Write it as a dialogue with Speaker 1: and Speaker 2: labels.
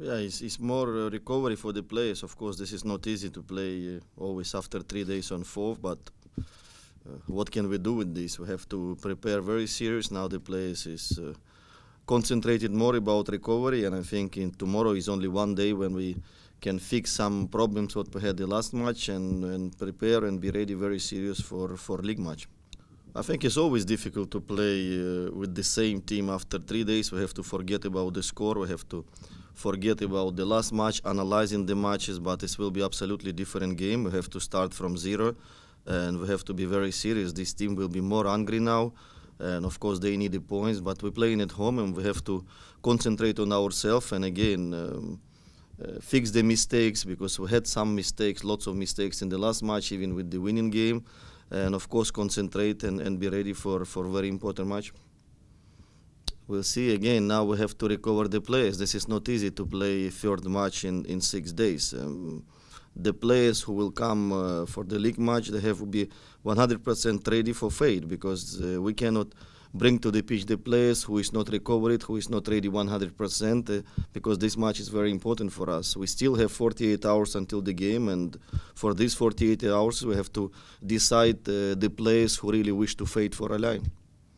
Speaker 1: Yeah, it's, it's more uh, recovery for the players. Of course, this is not easy to play uh, always after three days on four. but uh, what can we do with this? We have to prepare very serious. Now the players is uh, concentrated more about recovery, and I think in tomorrow is only one day when we can fix some problems what we had the last match and, and prepare and be ready very serious for, for league match. I think it's always difficult to play uh, with the same team after three days. We have to forget about the score. We have to forget about the last match, analyzing the matches. But this will be absolutely different game. We have to start from zero, and we have to be very serious. This team will be more angry now and of course they need the points but we're playing at home and we have to concentrate on ourselves and again um, uh, fix the mistakes because we had some mistakes lots of mistakes in the last match even with the winning game and of course concentrate and, and be ready for, for very important match. We'll see again. Now we have to recover the players. This is not easy to play third match in, in six days. Um, the players who will come uh, for the league match, they have to be 100% ready for fate because uh, we cannot bring to the pitch the players who is not recovered, who is not ready 100%, uh, because this match is very important for us. We still have 48 hours until the game, and for these 48 hours, we have to decide uh, the players who really wish to fight for a line.